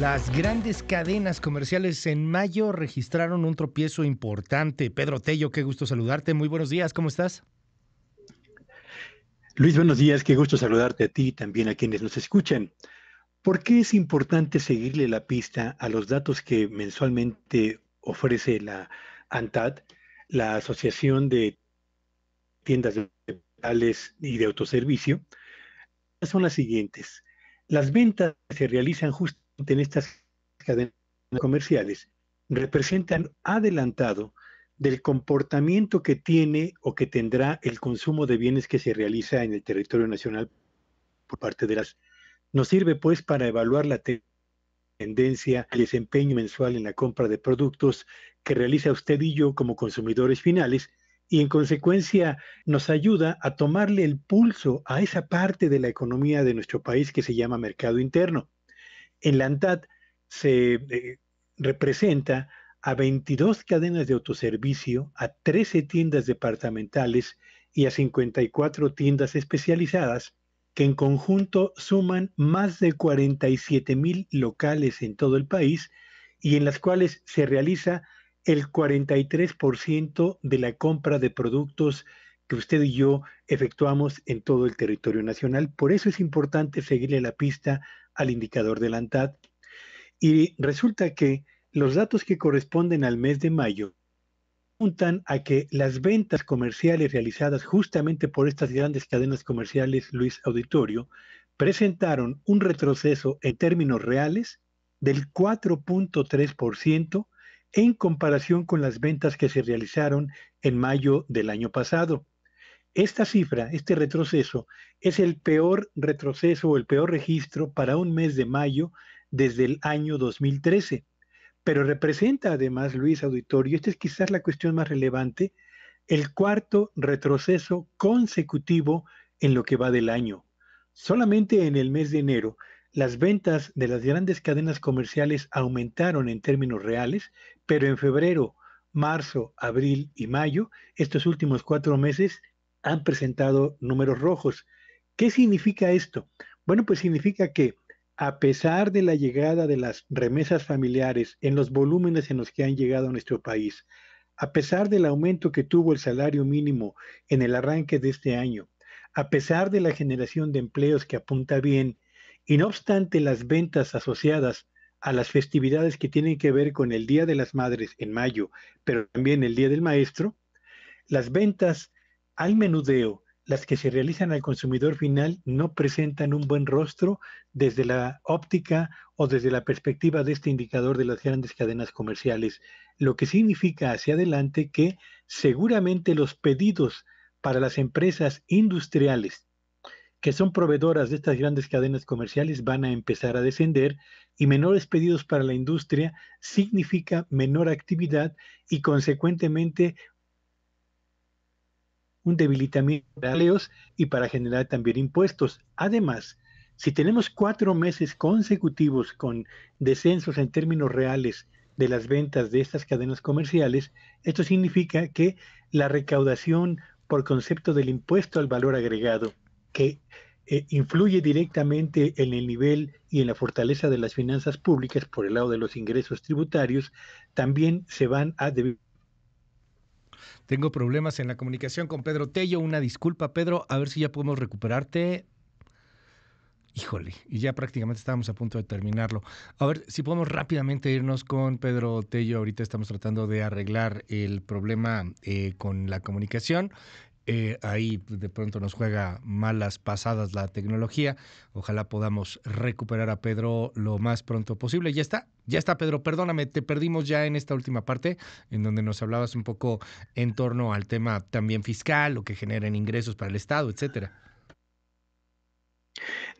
Las grandes cadenas comerciales en mayo registraron un tropiezo importante. Pedro Tello, qué gusto saludarte. Muy buenos días, ¿cómo estás? Luis, buenos días, qué gusto saludarte a ti y también a quienes nos escuchan. ¿Por qué es importante seguirle la pista a los datos que mensualmente ofrece la ANTAD, la Asociación de Tiendas de y de Autoservicio? Son las siguientes. Las ventas se realizan justo en estas cadenas comerciales representan adelantado del comportamiento que tiene o que tendrá el consumo de bienes que se realiza en el territorio nacional por parte de las... Nos sirve pues para evaluar la tendencia el desempeño mensual en la compra de productos que realiza usted y yo como consumidores finales y en consecuencia nos ayuda a tomarle el pulso a esa parte de la economía de nuestro país que se llama mercado interno en la ANTAD se eh, representa a 22 cadenas de autoservicio, a 13 tiendas departamentales y a 54 tiendas especializadas que en conjunto suman más de 47 mil locales en todo el país y en las cuales se realiza el 43% de la compra de productos usted y yo efectuamos en todo el territorio nacional. Por eso es importante seguirle la pista al indicador de la ANTAD. Y resulta que los datos que corresponden al mes de mayo apuntan a que las ventas comerciales realizadas justamente por estas grandes cadenas comerciales, Luis Auditorio, presentaron un retroceso en términos reales del 4.3% en comparación con las ventas que se realizaron en mayo del año pasado. Esta cifra, este retroceso, es el peor retroceso o el peor registro para un mes de mayo desde el año 2013. Pero representa además, Luis Auditorio, esta es quizás la cuestión más relevante, el cuarto retroceso consecutivo en lo que va del año. Solamente en el mes de enero, las ventas de las grandes cadenas comerciales aumentaron en términos reales, pero en febrero, marzo, abril y mayo, estos últimos cuatro meses, han presentado números rojos. ¿Qué significa esto? Bueno, pues significa que a pesar de la llegada de las remesas familiares en los volúmenes en los que han llegado a nuestro país, a pesar del aumento que tuvo el salario mínimo en el arranque de este año, a pesar de la generación de empleos que apunta bien, y no obstante las ventas asociadas a las festividades que tienen que ver con el Día de las Madres en mayo, pero también el Día del Maestro, las ventas al menudeo, las que se realizan al consumidor final no presentan un buen rostro desde la óptica o desde la perspectiva de este indicador de las grandes cadenas comerciales, lo que significa hacia adelante que seguramente los pedidos para las empresas industriales que son proveedoras de estas grandes cadenas comerciales van a empezar a descender y menores pedidos para la industria significa menor actividad y consecuentemente un debilitamiento de aleos y para generar también impuestos. Además, si tenemos cuatro meses consecutivos con descensos en términos reales de las ventas de estas cadenas comerciales, esto significa que la recaudación por concepto del impuesto al valor agregado, que eh, influye directamente en el nivel y en la fortaleza de las finanzas públicas por el lado de los ingresos tributarios, también se van a debilitar tengo problemas en la comunicación con Pedro Tello. Una disculpa, Pedro. A ver si ya podemos recuperarte. Híjole, y ya prácticamente estábamos a punto de terminarlo. A ver si podemos rápidamente irnos con Pedro Tello. Ahorita estamos tratando de arreglar el problema eh, con la comunicación. Eh, ahí de pronto nos juega malas pasadas la tecnología. Ojalá podamos recuperar a Pedro lo más pronto posible. Ya está, ya está Pedro, perdóname, te perdimos ya en esta última parte, en donde nos hablabas un poco en torno al tema también fiscal, lo que generen ingresos para el Estado, etcétera.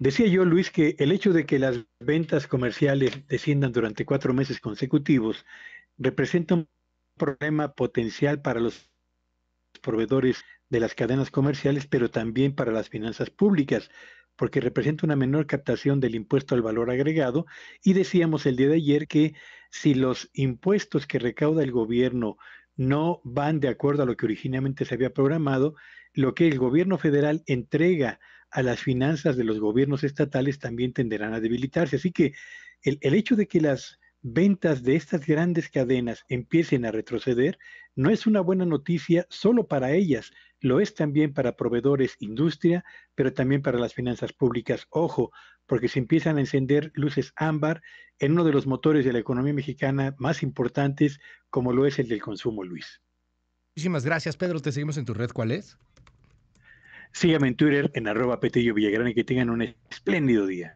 Decía yo, Luis, que el hecho de que las ventas comerciales desciendan durante cuatro meses consecutivos representa un problema potencial para los proveedores de las cadenas comerciales, pero también para las finanzas públicas, porque representa una menor captación del impuesto al valor agregado. Y decíamos el día de ayer que si los impuestos que recauda el gobierno no van de acuerdo a lo que originalmente se había programado, lo que el gobierno federal entrega a las finanzas de los gobiernos estatales también tenderán a debilitarse. Así que el, el hecho de que las ventas de estas grandes cadenas empiecen a retroceder, no es una buena noticia solo para ellas, lo es también para proveedores, industria, pero también para las finanzas públicas. Ojo, porque se empiezan a encender luces ámbar en uno de los motores de la economía mexicana más importantes, como lo es el del consumo, Luis. Muchísimas gracias, Pedro. Te seguimos en tu red. ¿Cuál es? Sígame en Twitter en arroba Petillo Villagrán y que tengan un espléndido día.